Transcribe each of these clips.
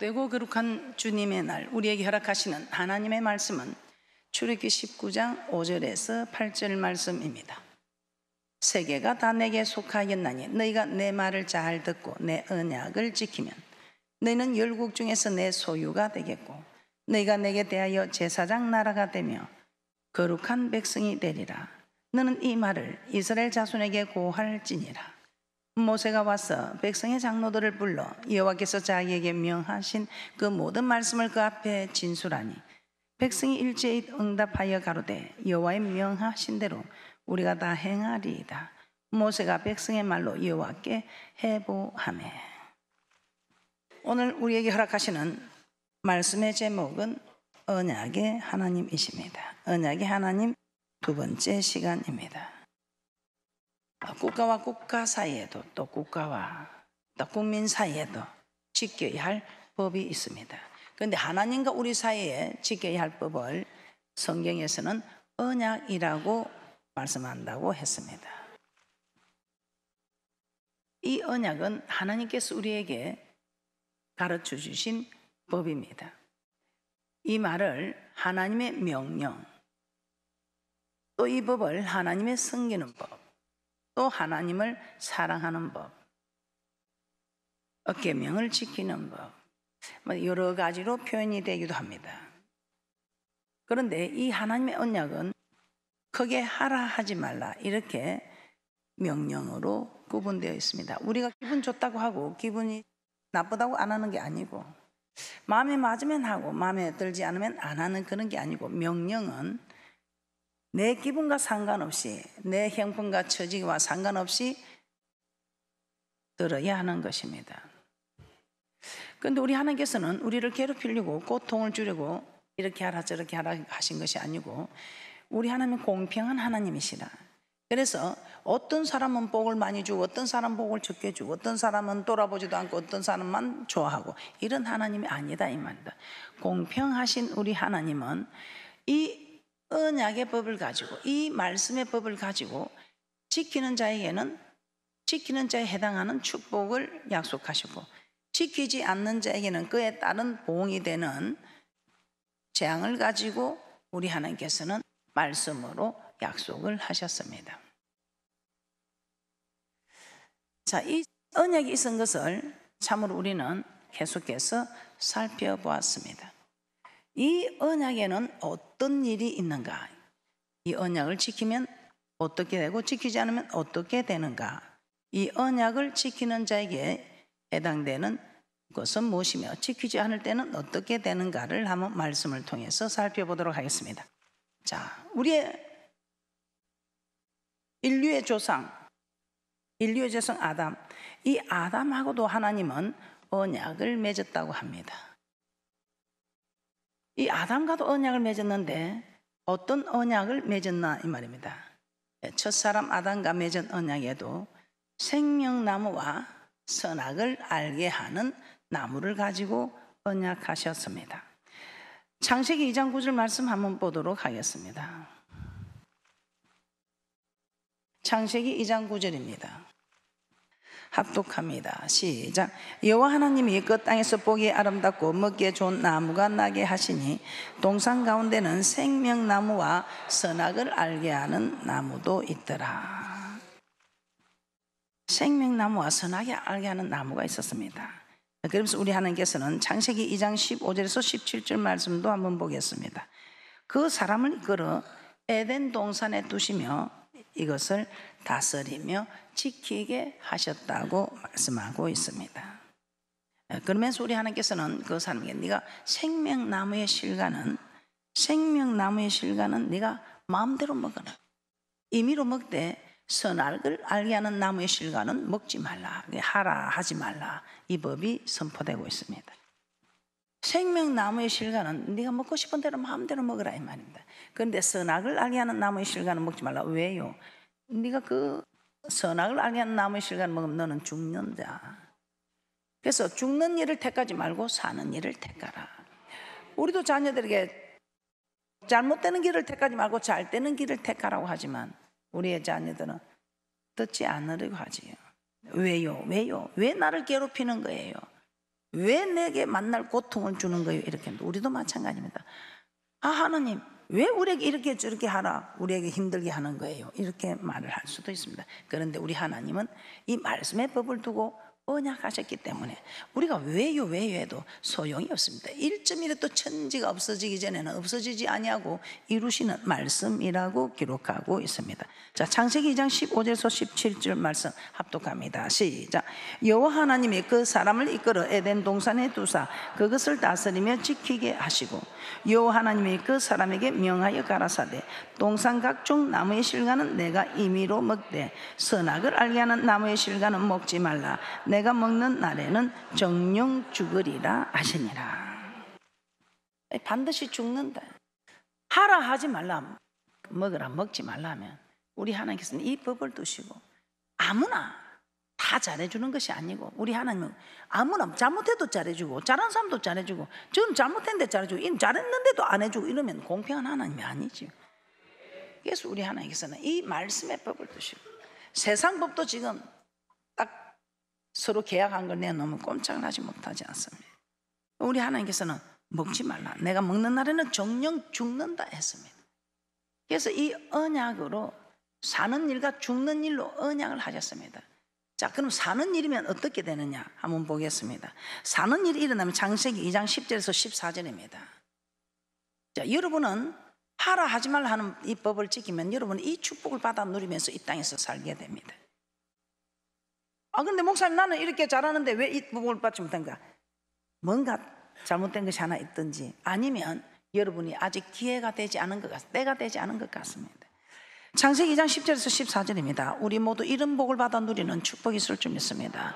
복되고 거룩한 주님의 날 우리에게 허락하시는 하나님의 말씀은 출애기 19장 5절에서 8절 말씀입니다. 세계가 다 내게 속하였나니 너희가 내 말을 잘 듣고 내 언약을 지키면 너희는 열국 중에서 내 소유가 되겠고 너희가 내게 대하여 제사장 나라가 되며 거룩한 백성이 되리라 너는 이 말을 이스라엘 자손에게 고할지니라 모세가 와서 백성의 장로들을 불러 여호와께서 자기에게 명하신 그 모든 말씀을 그 앞에 진술하니 백성이 일제히 응답하여 가로되 여호와의 명하신 대로 우리가 다 행하리이다. 모세가 백성의 말로 여호와께 해보하매. 오늘 우리에게 허락하시는 말씀의 제목은 언약의 하나님이십니다. 언약의 하나님 두 번째 시간입니다. 어, 국가와 국가 사이에도 또 국가와 또 국민 사이에도 지켜야 할 법이 있습니다. 그런데 하나님과 우리 사이에 지켜야 할 법을 성경에서는 언약이라고 말씀한다고 했습니다. 이 언약은 하나님께서 우리에게 가르쳐 주신 법입니다. 이 말을 하나님의 명령, 또 이 법을 하나님의 섬기는 법, 또 하나님을 사랑하는 법, 어깨명을 지키는 법, 뭐 여러 가지로 표현이 되기도 합니다. 그런데 이 하나님의 언약은 크게 하라 하지 말라 이렇게 명령으로 구분되어 있습니다. 우리가 기분 좋다고 하고 기분이 나쁘다고 안 하는 게 아니고 마음에 맞으면 하고 마음에 들지 않으면 안 하는 그런 게 아니고 명령은 내 기분과 상관없이 내 형편과 처지와 상관없이 들어야 하는 것입니다. 그런데 우리 하나님께서는 우리를 괴롭히려고 고통을 주려고 이렇게 하라 저렇게 하라 하신 것이 아니고 우리 하나님은 공평한 하나님이시라. 그래서 어떤 사람은 복을 많이 주고 어떤 사람은 복을 적게 주고 어떤 사람은 돌아보지도 않고 어떤 사람만 좋아하고 이런 하나님이 아니다 이 말이다. 공평하신 우리 하나님은 이 언약의 법을 가지고 이 말씀의 법을 가지고 지키는 자에게는 지키는 자에 해당하는 축복을 약속하시고 지키지 않는 자에게는 그에 따른 보응이 되는 재앙을 가지고 우리 하나님께서는 말씀으로 약속을 하셨습니다. 자, 이 언약이 있은 것을 참으로 우리는 계속해서 살펴보았습니다. 이 언약에는 어떤 일이 있는가? 이 언약을 지키면 어떻게 되고 지키지 않으면 어떻게 되는가? 이 언약을 지키는 자에게 해당되는 것은 무엇이며 지키지 않을 때는 어떻게 되는가를 한번 말씀을 통해서 살펴보도록 하겠습니다. 자, 우리의 인류의 조상, 인류의 조상 아담, 이 아담하고도 하나님은 언약을 맺었다고 합니다. 이 아담과도 언약을 맺었는데 어떤 언약을 맺었나 이 말입니다. 예, 첫 사람 아담과 맺은 언약에도 생명나무와 선악을 알게 하는 나무를 가지고 언약하셨습니다. 창세기 2장 9절 말씀 한번 보도록 하겠습니다. 창세기 2장 9절입니다. 합독합니다. 시작. 여호와 하나님이 그 땅에서 보기 아름답고 먹기에 좋은 나무가 나게 하시니 동산 가운데는 생명나무와 선악을 알게 하는 나무도 있더라. 생명나무와 선악을 알게 하는 나무가 있었습니다. 그러면서 우리 하나님께서는 창세기 2장 15절에서 17절 말씀도 한번 보겠습니다. 그 사람을 이끌어 에덴 동산에 두시며 이것을 다스리며 지키게 하셨다고 말씀하고 있습니다. 네, 그러면서 우리 하나님께서는 그 사람에게 네가 생명나무의 실과는 생명나무의 실과는 네가 마음대로 먹어라. 임의로 먹되 선악을 알게 하는 나무의 실과는 먹지 말라 하라 하지 말라 이 법이 선포되고 있습니다. 생명나무의 실과는 네가 먹고 싶은 대로 마음대로 먹으라 이 말입니다. 그런데 선악을 알게 하는 나무의 실과는 먹지 말라. 왜요? 네가 그 선악을 알게 하는 나무의 실과는 먹으면 너는 죽는다. 그래서 죽는 일을 택하지 말고 사는 일을 택하라. 우리도 자녀들에게 잘못되는 길을 택하지 말고 잘 되는 길을 택하라고 하지만 우리의 자녀들은 듣지 않으려고 하지요. 왜요? 왜요? 왜 나를 괴롭히는 거예요? 왜 내게 만날 고통을 주는 거예요? 이렇게 우리도 마찬가지입니다. 아 하나님 왜 우리에게 이렇게 저렇게 하라 우리에게 힘들게 하는 거예요? 이렇게 말을 할 수도 있습니다. 그런데 우리 하나님은 이 말씀의 법을 두고 언약하셨기 때문에 우리가 왜요 왜요 해도 소용이 없습니다. 1.1도 천지가 없어지기 전에는 없어지지 아니하고 이루시는 말씀이라고 기록하고 있습니다. 자, 창세기 2장 15절에서 17절 말씀 합독합니다. 시작. 여호 하나님이 그 사람을 이끌어 에덴 동산에 두사 그것을 다스리며 지키게 하시고 여호 하나님이 그 사람에게 명하여 가라사대 동산 각종 나무의 실과는 내가 임의로 먹되 선악을 알게 하는 나무의 실과는 먹지 말라 내 내가 먹는 날에는 정령 죽으리라 하시니라. 반드시 죽는다. 하라 하지 말라. 먹으라 먹지 말라면 우리 하나님께서는 이 법을 두시고 아무나 다 잘해주는 것이 아니고 우리 하나님은 아무나 잘못해도 잘해주고 잘한 사람도 잘해주고 지금 잘못했는데 잘해주고 이 잘했는데도 안 해주고 이러면 공평한 하나님이 아니지 그래서 우리 하나님께서는 이 말씀의 법을 두시고 세상 법도 지금 서로 계약한 걸 내놓으면 꼼짝나지 못하지 않습니다. 우리 하나님께서는 먹지 말라. 내가 먹는 날에는 정령 죽는다 했습니다. 그래서 이 언약으로 사는 일과 죽는 일로 언약을 하셨습니다. 자, 그럼 사는 일이면 어떻게 되느냐? 한번 보겠습니다. 사는 일이 일어나면 장세기 2장 10절에서 14절입니다. 자, 여러분은 하라 하지 말라 하는 이 법을 지키면 여러분이 축복을 받아 누리면서 이 땅에서 살게 됩니다. 아, 근데 목사님 나는 이렇게 잘하는데 왜이 부분을 받지 못한가? 뭔가 잘못된 것이 하나 있든지 아니면 여러분이 아직 기회가 되지 않은 것 같, 때가 되지 않은 것 같습니다. 창세기 2장 10절에서 14절입니다. 우리 모두 이런 복을 받아 누리는 축복이 있을 줄 믿습니다.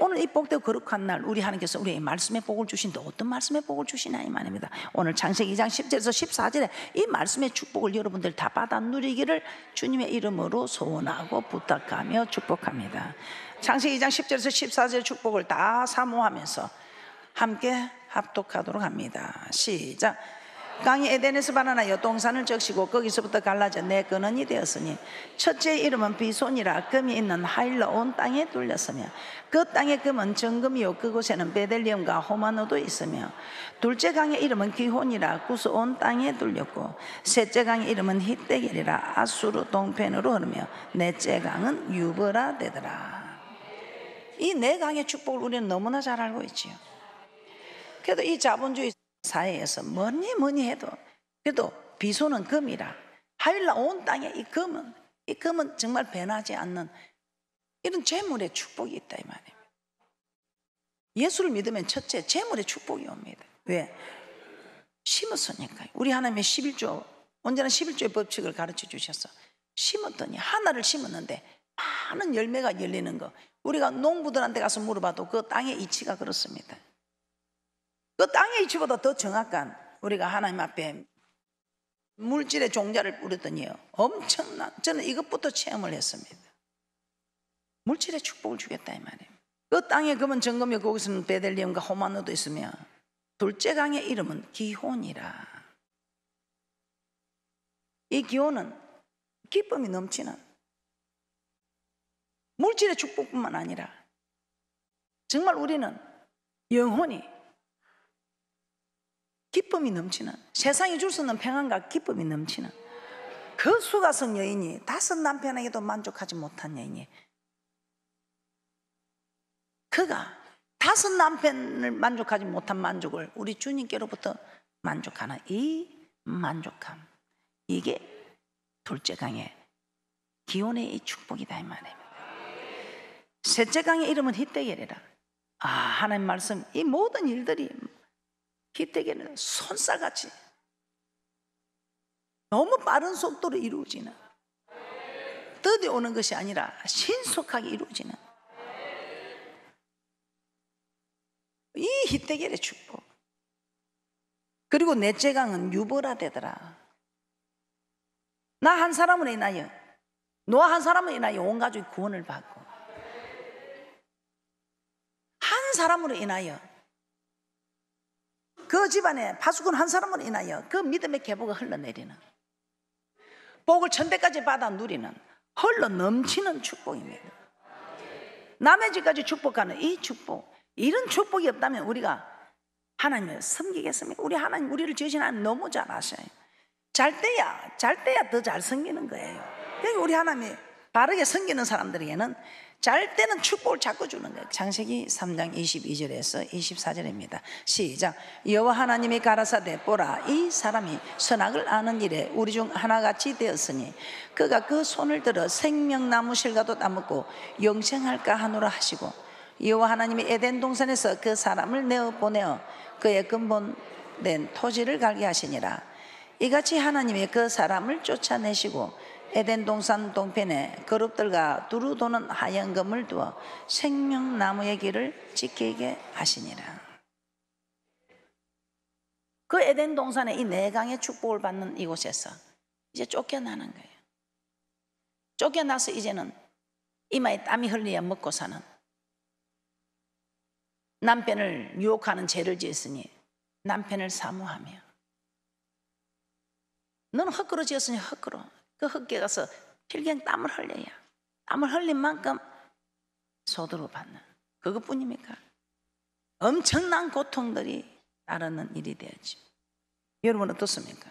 오늘 이 복되고 거룩한 날 우리 하나님께서 우리의 말씀에 복을 주신다. 어떤 말씀에 복을 주시나 이 말입니다. 오늘 창세기 2장 10절에서 14절에 이 말씀의 축복을 여러분들 다 받아 누리기를 주님의 이름으로 소원하고 부탁하며 축복합니다. 창세기 2장 10절에서 14절 축복을 다 사모하면서 함께 합독하도록 합니다. 시작. 강이 에덴에서 바나나 여동산을 적시고 거기서부터 갈라져 내 근원이 되었으니 첫째 이름은 비손이라 금이 있는 하일러 온 땅에 뚫렸으며 그 땅의 금은 정금이요 그곳에는 베델리엄과 호마노도 있으며 둘째 강의 이름은 기혼이라 구스 온 땅에 뚫렸고 셋째 강의 이름은 히떼겔이라 아수르 동편으로 흐르며 넷째 강은 유브라 되더라 이네 강의 축복을 우리는 너무나 잘 알고 있지요. 그래도 이 자본주의 사회에서 뭐니 뭐니 해도 그래도 비소는 금이라 하일라 온 땅에 이 금은 이 금은 정말 변하지 않는 이런 재물의 축복이 있다 이 말입니다. 예수를 믿으면 첫째 재물의 축복이 옵니다. 왜? 심었으니까요. 우리 하나님의 11조 언제나 11조의 법칙을 가르쳐 주셨어. 심었더니 하나를 심었는데 많은 열매가 열리는 거 우리가 농부들한테 가서 물어봐도 그 땅의 이치가 그렇습니다. 그 땅의 이치보다 더 정확한 우리가 하나님 앞에 물질의 종자를 뿌렸더니요. 엄청난, 저는 이것부터 체험을 했습니다. 물질의 축복을 주겠다, 이 말이에요. 그 땅에 금은 정금이 거기서는 베델리엄과 호마노도 있으며, 둘째 강의 이름은 기혼이라. 이 기혼은 기쁨이 넘치는 물질의 축복뿐만 아니라 정말 우리는 영혼이 기쁨이 넘치는 세상이 줄 수 없는 평안과 기쁨이 넘치는 그 수가성 여인이 다섯 남편에게도 만족하지 못한 여인이 그가 다섯 남편을 만족하지 못한 만족을 우리 주님께로부터 만족하는 이 만족함 이게 둘째 강의 기혼의 이 축복이다 이 말이에요. 셋째 강의 이름은 히데겔이라. 아, 하나님 말씀, 이 모든 일들이 히데겔은 손살같이 너무 빠른 속도로 이루어지는 뜻이 오는 것이 아니라 신속하게 이루어지는 이 히데겔의 축복. 그리고 넷째 강은 유보라 되더라. 나 한 사람으로 인하여, 너 한 사람으로 인하여 온 가족이 구원을 받고, 사람으로 인하여 그 집안에 파수꾼 한 사람으로 인하여 그 믿음의 계보가 흘러내리는 복을 천대까지 받아 누리는 흘러 넘치는 축복입니다. 남의 집까지 축복하는 이 축복 이런 축복이 없다면 우리가 하나님을 섬기겠습니까? 우리 하나님 우리를 지으신 하나님 너무 잘 아셔요. 잘 때야 잘 때야 더 잘 섬기는 거예요. 우리 하나님이 바르게 섬기는 사람들에게는 잘 때는 축복을 자꾸 주는 거예요. 창세기 3장 22절에서 24절입니다. 시작. 여호와 하나님이 가라사대 보라 이 사람이 선악을 아는 일에 우리 중 하나같이 되었으니 그가 그 손을 들어 생명나무 실과도 따먹고 영생할까 하노라 하시고 여호와 하나님이 에덴 동산에서 그 사람을 내어 보내어 그의 근본된 토지를 갈게 하시니라. 이같이 하나님이 그 사람을 쫓아내시고 에덴 동산 동편에 그룹들과 두루 도는 하얀 금을 두어 생명나무의 길을 지키게 하시니라. 그 에덴 동산의이 내강의 축복을 받는 이곳에서 이제 쫓겨나는 거예요. 쫓겨나서 이제는 이마에 땀이 흘리야 먹고 사는 남편을 유혹하는 죄를 지었으니 남편을 사모하며 넌헛그러 지었으니 헛그러 그 흙에 가서 필경 땀을 흘려야 땀을 흘린 만큼 소득을 받는 그것뿐입니까? 엄청난 고통들이 따르는 일이 되어지 여러분 어떻습니까?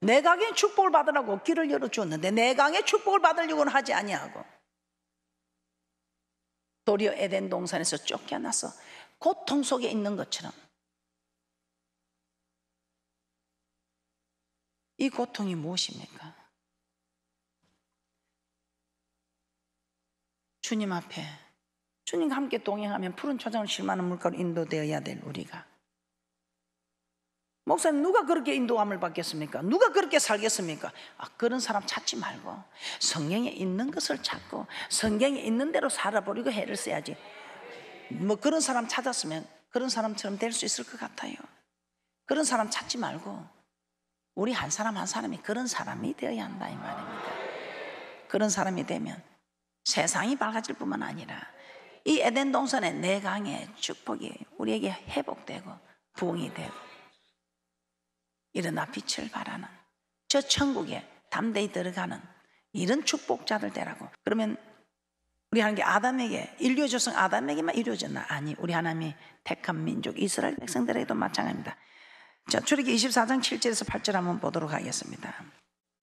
내강의 축복을 받으라고 길을 열어주었는데 내강의 축복을 받으려고는 하지 아니하고 도리어 에덴 동산에서 쫓겨나서 고통 속에 있는 것처럼 이 고통이 무엇입니까? 주님 앞에 주님과 함께 동행하면 푸른 초장을 실만한 물가로 인도되어야 될 우리가 목사님 누가 그렇게 인도함을 받겠습니까? 누가 그렇게 살겠습니까? 아, 그런 사람 찾지 말고 성경에 있는 것을 찾고 성경에 있는 대로 살아보려고 해를 써야지 뭐 그런 사람 찾았으면 그런 사람처럼 될 수 있을 것 같아요 그런 사람 찾지 말고 우리 한 사람 한 사람이 그런 사람이 되어야 한다 이 말입니다 그런 사람이 되면 세상이 밝아질 뿐만 아니라 이 에덴 동산의 내 강의 축복이 우리에게 회복되고 부흥이 되고 일어나 빛을 바라는저 천국에 담대히 들어가는 이런 축복자들 되라고 그러면 우리 하는 게 아담에게 인류 조성 아담에게만 이루어졌나 아니 우리 하나님이 택한 민족 이스라엘 백성들에게도 마찬가지입니다 자 출애기 24장 7절에서 8절 한번 보도록 하겠습니다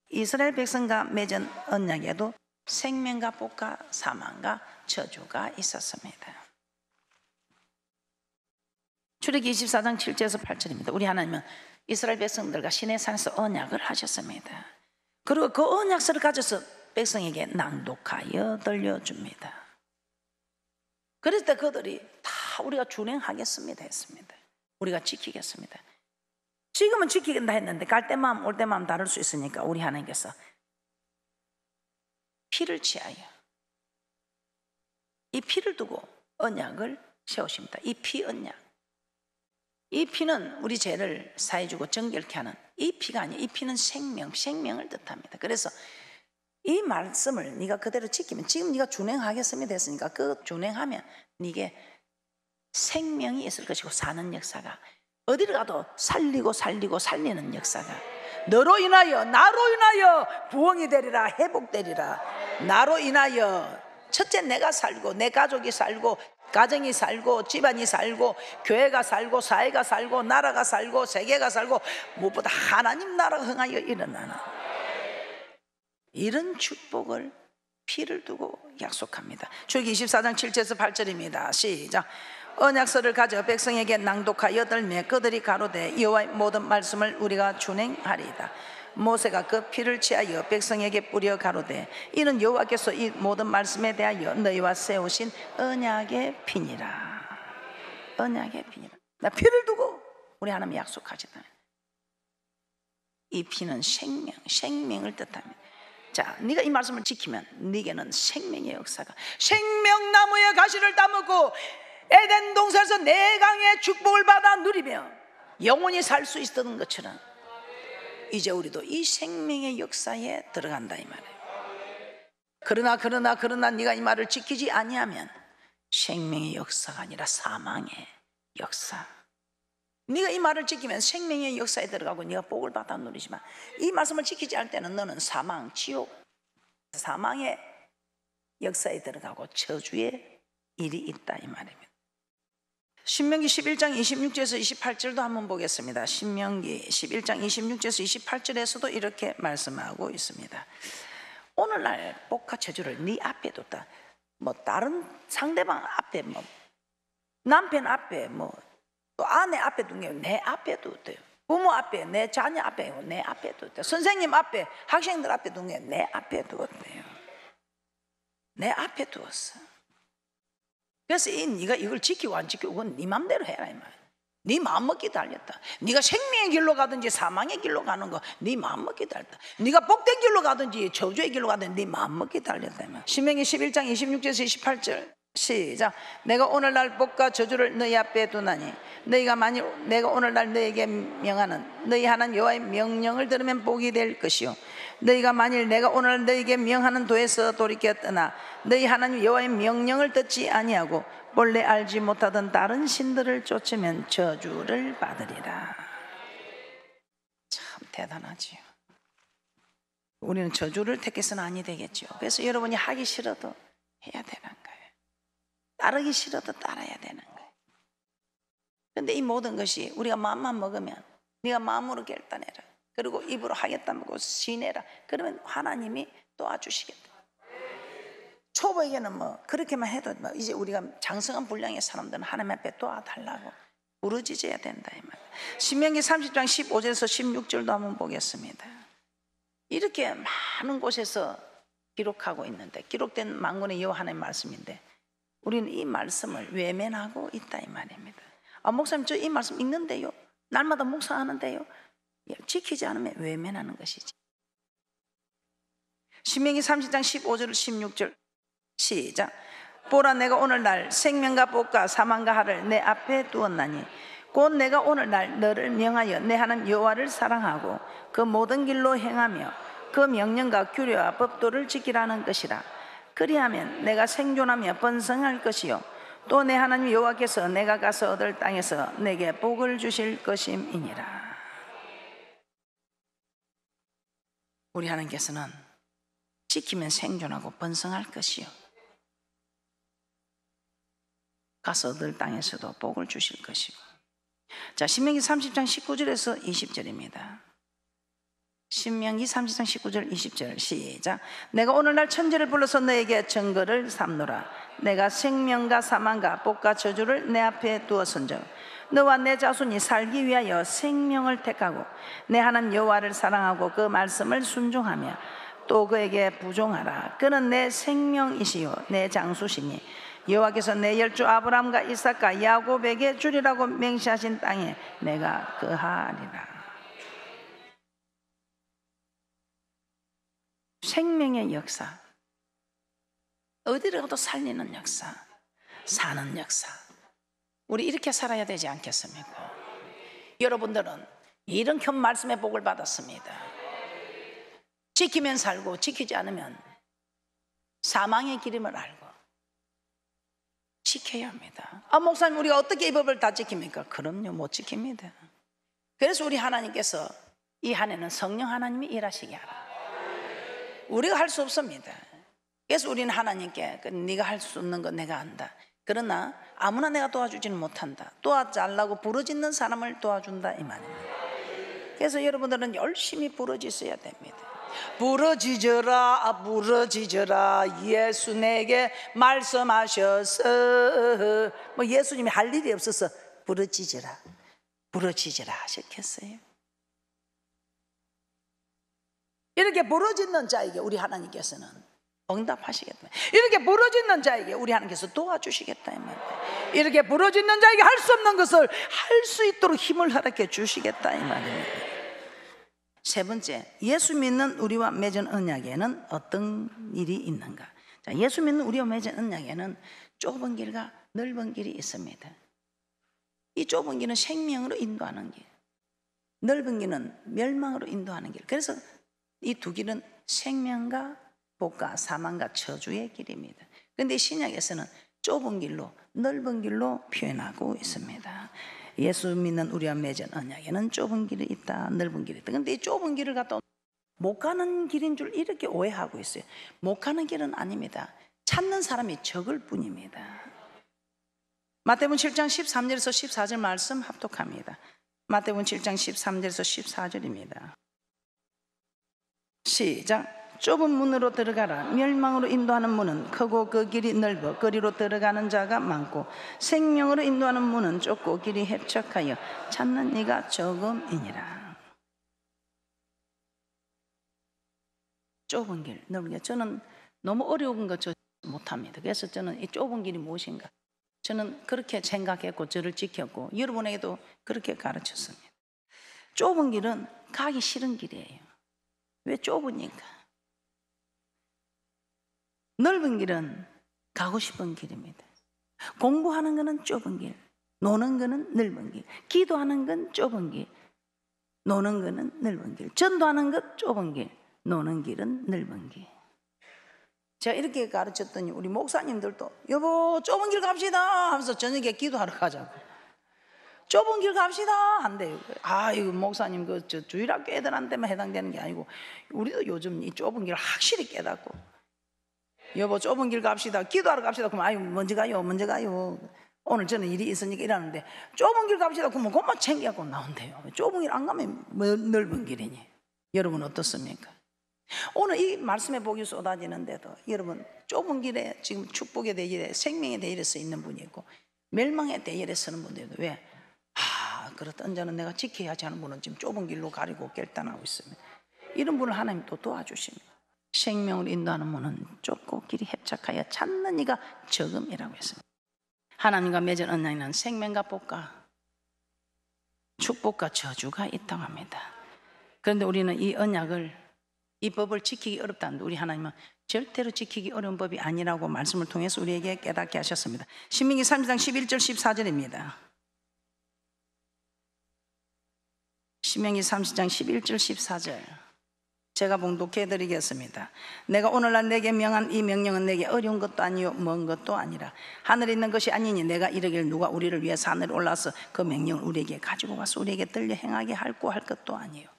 이스라엘 백성과 맺은 언약에도 생명과 복과 사망과 저주가 있었습니다. 출애기 24장 7절에서 8절입니다. 우리 하나님은 이스라엘 백성들과 신의 산에서 언약을 하셨습니다. 그리고 그 언약서를 가져서 백성에게 낭독하여 들려줍니다. 그랬때 그들이 다 우리가 준행하겠습니다 했습니다. 우리가 지키겠습니다. 지금은 지키겠다 했는데 갈 때만 올 때만 다를 수 있으니까 우리 하나님께서 피를 취하여 이 피를 두고 언약을 세우십니다. 이 피 언약. 이 피는 우리 죄를 사해주고 정결케 하는 이 피가 아니에요. 이 피는 생명, 생명을 뜻합니다. 그래서 이 말씀을 네가 그대로 지키면 지금 네가 준행하겠음이 됐으니까 그 준행하면 네게 생명이 있을 것이고 사는 역사가 어디를 가도 살리고 살리고 살리는 역사가 너로 인하여 나로 인하여 부엉이 되리라 회복되리라 나로 인하여 첫째 내가 살고 내 가족이 살고 가정이 살고 집안이 살고 교회가 살고 사회가 살고 나라가 살고 세계가 살고 무엇보다 하나님 나라가 흥하여 일어나는 이런 축복을 피를 두고 약속합니다. 출기 24장 7절에서 8절입니다. 시작. 언약서를 가져 백성에게 낭독하여들매 그들이 가로되 여호와의 모든 말씀을 우리가 준행하리이다 모세가 그 피를 취하여 백성에게 뿌려 가로되 이는 여호와께서 이 모든 말씀에 대하여 너희와 세우신 언약의 피니라 언약의 피니라 나 피를 두고 우리 하나님 약속하시다 이 피는 생명 생명을 뜻합니다 자, 네가 이 말씀을 지키면 네게는 생명의 역사가 생명나무의 가시를 따먹고 에덴 동산에서 내강의 축복을 받아 누리며 영원히 살 수 있었던 것처럼 이제 우리도 이 생명의 역사에 들어간다 이 말이에요. 그러나 그러나 그러나 네가 이 말을 지키지 아니하면 생명의 역사가 아니라 사망의 역사. 네가 이 말을 지키면 생명의 역사에 들어가고 네가 복을 받아 누리지만 이 말씀을 지키지 않을 때는 너는 사망, 지옥, 사망의 역사에 들어가고 저주의 일이 있다 이 말입니다. 신명기 11장 26절에서 28절도 한번 보겠습니다. 신명기 11장 26절에서 28절에서도 이렇게 말씀하고 있습니다. 오늘날 복화 제주를 네 앞에 뒀다. 뭐 다른 상대방 앞에 뭐 남편 앞에 뭐 또 아내 앞에 둔 게 내 앞에 뒀대요. 부모 앞에 내 자녀 앞에 내 앞에 뒀대요. 선생님 앞에 학생들 앞에 둔 게 내 앞에 두었대요. 내 앞에 두었어. 그래서 이 네가 이걸 지키고 안 지키고 그건 네 맘대로 해라 이 말. 이야네 마음먹기 달렸다. 네가 생명의 길로 가든지 사망의 길로 가는 거 네 마음먹기 달렸다. 네가 복된 길로 가든지 저주의 길로 가든지 네 마음먹기 달렸다. 이 말. 신명기 11장 26절에서 28절 시작. 내가 오늘날 복과 저주를 너희 앞에 두나니 너희가 만일 내가 오늘날 너에게 희 명하는 너희 하나님 여호와의 명령을 들으면 복이 될 것이요 너희가 만일 내가 오늘 너희에게 명하는 도에서 돌이켜 떠나 너희 하나님 여호와의 명령을 듣지 아니하고 본래 알지 못하던 다른 신들을 쫓으면 저주를 받으리라. 참 대단하지요. 우리는 저주를 택해서는 아니 되겠죠. 그래서 여러분이 하기 싫어도 해야 되는 거예요. 따르기 싫어도 따라야 되는 거예요. 그런데 이 모든 것이 우리가 마음만 먹으면 네가 마음으로 결단해라. 그리고 입으로 하겠다고 지내라. 그러면 하나님이 도와주시겠다. 초보에게는 뭐 그렇게만 해도 뭐 이제 우리가 장성한 분량의 사람들은 하나님 앞에 도와달라고 부르짖어야 된다 이 말. 신명기 30장 15절에서 16절도 한번 보겠습니다. 이렇게 많은 곳에서 기록하고 있는데 기록된 만군의 여호와 하나님 말씀인데 우리는 이 말씀을 외면하고 있다 이 말입니다. 아 목사님 저 이 말씀 있는데요. 날마다 묵상하는데요. 예, 지키지 않으면 외면하는 것이지. 신명기 30장 15절 16절 시작 보라 내가 오늘날 생명과 복과 사망과 하를 내 앞에 두었나니 곧 내가 오늘날 너를 명하여 내하나여와를 사랑하고 그 모든 길로 행하며 그 명령과 규례와 법도를 지키라는 것이라 그리하면 내가 생존하며 번성할 것이요 또 내 하나님 여호와께서 내가 가서 얻을 땅에서 내게 복을 주실 것임이니라 우리 하나님께서는 지키면 생존하고 번성할 것이요. 가서 얻을 땅에서도 복을 주실 것이고. 자, 신명기 30장 19절에서 20절입니다. 신명기 30장 19절 20절 시작 내가 오늘날 천지를 불러서 너에게 증거를 삼노라 내가 생명과 사망과 복과 저주를 내 앞에 두어 선적 너와 내 자손이 살기 위하여 생명을 택하고 내 하나님 여호와를 사랑하고 그 말씀을 순종하며 또 그에게 부종하라 그는 내 생명이시요 내 장수시니 여호와께서 내 열주 아브람과 이삭과 야곱에게 주리라고 맹시하신 땅에 내가 그하리라 생명의 역사 어디를 가도 살리는 역사 사는 역사 우리 이렇게 살아야 되지 않겠습니까? 여러분들은 이런 큰 말씀의 복을 받았습니다. 지키면 살고 지키지 않으면 사망의 기임을 알고 지켜야 합니다. 아, 목사님, 우리가 어떻게 이 법을 다 지킵니까? 그럼요, 못 지킵니다. 그래서 우리 하나님께서 이 한해는 성령 하나님이 일하시게 하라. 우리가 할 수 없습니다. 그래서 우리는 하나님께 그 네가 할 수 없는 건 내가 한다. 그러나 아무나 내가 도와주지는 못한다. 도와달라고 부르짖는 사람을 도와준다 이 말입니다. 그래서 여러분들은 열심히 부르짖어야 됩니다. 부르짖어라 부르짖어라 예수 내게 말씀하셔서 뭐 예수님이 할 일이 없어서 부르짖어라 부르짖어라 하셨겠어요? 이렇게 부르짖는 자에게 우리 하나님께서는 응답하시겠다. 이렇게 부러지는 자에게 우리 하나님께서 도와주시겠다. 이렇게 부러지는 자에게 할 수 없는 것을 할 수 있도록 힘을 허락해 주시겠다. 이 말입니다. 세 번째, 예수 믿는 우리와 맺은 언약에는 어떤 일이 있는가? 자, 예수 믿는 우리와 맺은 언약에는 좁은 길과 넓은 길이 있습니다. 이 좁은 길은 생명으로 인도하는 길, 넓은 길은 멸망으로 인도하는 길. 그래서 이 두 길은 생명과 복과 사망과 저주의 길입니다. 근데 신약에서는 좁은 길로 넓은 길로 표현하고 있습니다. 예수 믿는 우리와 맺은 언약에는 좁은 길이 있다, 넓은 길이 있다. 근데 이 좁은 길을 갔다못 가는 길인 줄 이렇게 오해하고 있어요. 못 가는 길은 아닙니다. 찾는 사람이 적을 뿐입니다. 마태복음 7장 13절에서 14절 말씀 합독합니다. 마태복음 7장 13절에서 14절입니다. 시작. 좁은 문으로 들어가라 멸망으로 인도하는 문은 크고 그 길이 넓어 거리로 들어가는 자가 많고 생명으로 인도하는 문은 좁고 길이 협착하여 찾는 이가 적음이니라 좁은 길 넓은 길 저는 너무 어려운 것 저 못합니다 그래서 저는 이 좁은 길이 무엇인가 저는 그렇게 생각했고 저를 지켰고 여러분에게도 그렇게 가르쳤습니다 좁은 길은 가기 싫은 길이에요 왜 좁으니까 넓은 길은 가고 싶은 길입니다. 공부하는 것은 좁은 길, 노는 것은 넓은 길, 기도하는 건 좁은 길, 노는 것은 넓은 길, 전도하는 것 좁은 길, 노는 길은 넓은 길. 제가 이렇게 가르쳤더니 우리 목사님들도 여보 좁은 길 갑시다 하면서 저녁에 기도하러 가자고. 좁은 길 갑시다 한대요. 아 이거 목사님 그 저 주일학교 애들한테만 해당되는 게 아니고 우리도 요즘 이 좁은 길 확실히 깨닫고 여보 좁은 길 갑시다 기도하러 갑시다 그럼 아유 먼저 가요 먼저 가요 오늘 저는 일이 있으니까 일하는데 좁은 길 갑시다 그러면 그것만 챙겨갖고 나온대요 좁은 길 안 가면 뭐 넓은 길이니 여러분 어떻습니까? 오늘 이 말씀의 복이 쏟아지는데도 여러분 좁은 길에 지금 축복의 대결에 생명의 대결에 서 있는 분이 있고 멸망의 대결에 서는 분들도 왜? 아 그렇던 저는 내가 지켜야지 하는 분은 지금 좁은 길로 가리고 결단하고 있습니다 이런 분을 하나님 또 도와주십니다 생명을 인도하는 문은 좁고 길이 협착하여 찾는 이가 적음이라고 했습니다. 하나님과 맺은 언약에는 생명과 복과 축복과 저주가 있다고 합니다. 그런데 우리는 이 언약을 이 법을 지키기 어렵다는데 우리 하나님은 절대로 지키기 어려운 법이 아니라고 말씀을 통해서 우리에게 깨닫게 하셨습니다. 신명기 3장 11절 14절입니다. 신명기 30장 11절 14절 제가 봉독해 드리겠습니다. 내가 오늘날 내게 명한 이 명령은 내게 어려운 것도 아니요 먼 것도 아니라 하늘에 있는 것이 아니니 내가 이르길 누가 우리를 위해서 하 올라서 그 명령을 우리에게 가지고 와서 우리에게 들려 행하게 할고 할 것도 아니요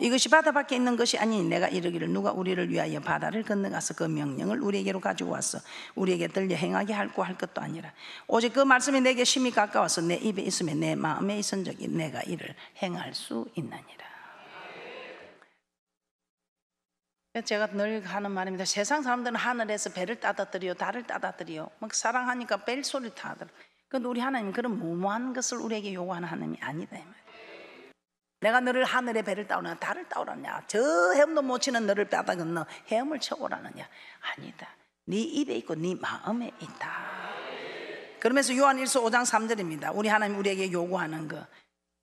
이것이 바다 밖에 있는 것이 아니니 내가 이르기를 누가 우리를 위하여 바다를 건너가서 그 명령을 우리에게로 가지고 왔어 우리에게 들려 행하게 할고 할 것도 아니라 오직 그 말씀이 내게 심히 가까워서 내 입에 있으며 내 마음에 있은 적이 내가 이를 행할 수 있느니라 제가 늘 하는 말입니다. 세상 사람들은 하늘에서 배를 따다들이요, 달을 따다들이요. 막 사랑하니까 벨 소리를 타들. 그런데 우리 하나님 그런 무모한 것을 우리에게 요구하는 하나님이 아니다. 내가 너를 하늘에 배를 따오느냐, 달을 따오느냐, 저 헤엄도 못 치는 너를 따다 건너 헤엄을 쳐오라느냐. 아니다. 네 입에 있고 네 마음에 있다. 그러면서 요한 1서 5장 3절입니다. 우리 하나님 우리에게 요구하는 거.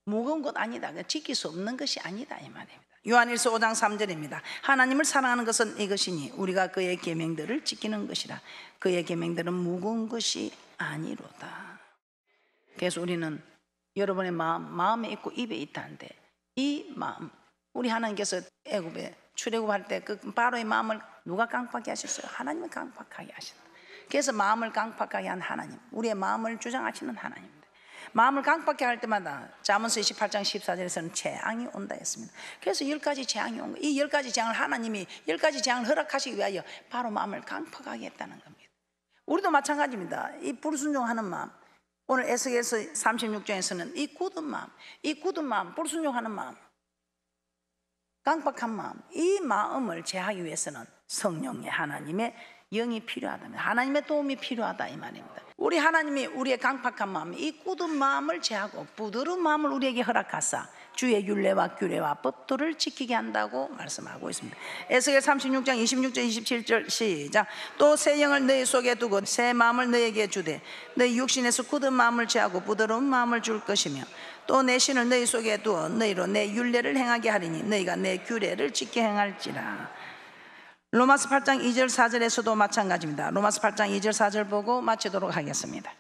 무거운 것 아니다. 지킬 수 없는 것이 아니다. 이 말입니다. 요한일서 5장 3절입니다. 하나님을 사랑하는 것은 이것이니 우리가 그의 계명들을 지키는 것이라. 그의 계명들은 무거운 것이 아니로다. 그래서 우리는 여러분의 마음, 마음에 있고 입에 있다는데 이 마음, 우리 하나님께서 애굽에 출애굽할 때 그 바로의 마음을 누가 깡팍하게 하셨어요? 하나님을 깡팍하게 하신다. 그래서 마음을 깡팍하게 한 하나님, 우리의 마음을 주장하시는 하나님. 마음을 강박해할 때마다 자문서 28장 14절에서는 재앙이 온다 했습니다. 그래서 열 가지 재앙이 온 거. 이 열 가지 재앙을 하나님이 열 가지 재앙을 허락하시기 위하여 바로 마음을 강팍하게 했다는 겁니다. 우리도 마찬가지입니다. 이 불순종하는 마음. 오늘 에스겔서 36장에서는 이 굳은 마음, 이 굳은 마음, 불순종하는 마음, 깡박한 마음, 이 마음을 제하기 위해서는 성령의 하나님의 영이 필요하다 하나님의 도움이 필요하다 이 말입니다. 우리 하나님이 우리의 강팍한 마음, 이 굳은 마음을 제하고 부드러운 마음을 우리에게 허락하사 주의 윤례와 규례와 법도를 지키게 한다고 말씀하고 있습니다. 에스겔 36장 26절 27절 시작. 또 새 영을 너희 속에 두고 새 마음을 너희에게 주되 너희 육신에서 굳은 마음을 제하고 부드러운 마음을 줄 것이며 또 내 신을 너희 속에 두어 너희로 내 율례를 행하게 하리니 너희가 내 규례를 지켜 행할지라. 로마스 8장 2절 4절에서도 마찬가지입니다. 로마서 8장 2절 4절 보고 마치도록 하겠습니다.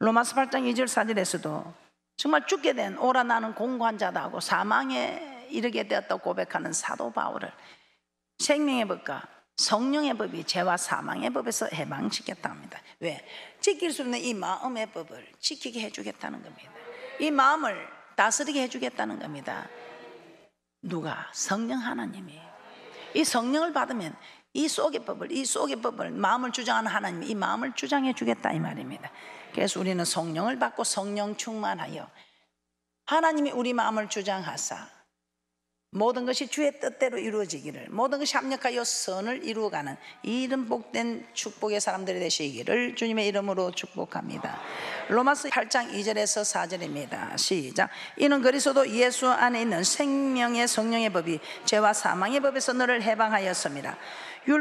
로마서 8장 2절 4절에서도 정말 죽게 된 오라 나는 공관자다 고 사망에 이르게 되었다고 고백하는 사도 바울을 생명의 법과 성령의 법이 죄와 사망의 법에서 해방시켰다 니다 왜? 지킬 수 없는 이 마음의 법을 지키게 해주겠다는 겁니다. 이 마음을 다스리게 해주겠다는 겁니다. 누가? 성령 하나님이. 이 성령을 받으면 이 속의 법을 이 속의 법을 마음을 주장하는 하나님 이 마음을 주장해 주겠다 이 말입니다. 그래서 우리는 성령을 받고 성령 충만하여 하나님이 우리 마음을 주장하사 모든 것이 주의 뜻대로 이루어지기를 모든 것이 합력하여 선을 이루어가는 이런 복된 축복의 사람들이 되시기를 주님의 이름으로 축복합니다 로마스 8장 2절에서 4절입니다 시작 이는 그리스도 예수 안에 있는 생명의 성령의 법이 죄와 사망의 법에서 너를 해방하였습니다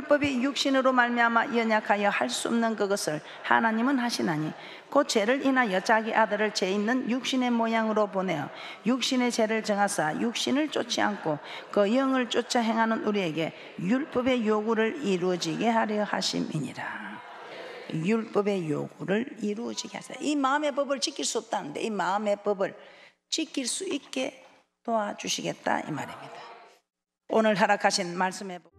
율법이 육신으로 말미암아 연약하여 할 수 없는 그것을 하나님은 하시나니 곧 죄를 인하여 자기 아들을 죄 있는 육신의 모양으로 보내어 육신의 죄를 정하사 육신을 쫓지 않고 받고 그 영을 쫓아 행하는 우리에게 율법의 요구를 이루어지게 하려 하심이니라. 율법의 요구를 이루어지게 하사 이 마음의 법을 지킬 수 없다는데 이 마음의 법을 지킬 수 있게 도와주시겠다 이 말입니다. 오늘 허락하신 말씀에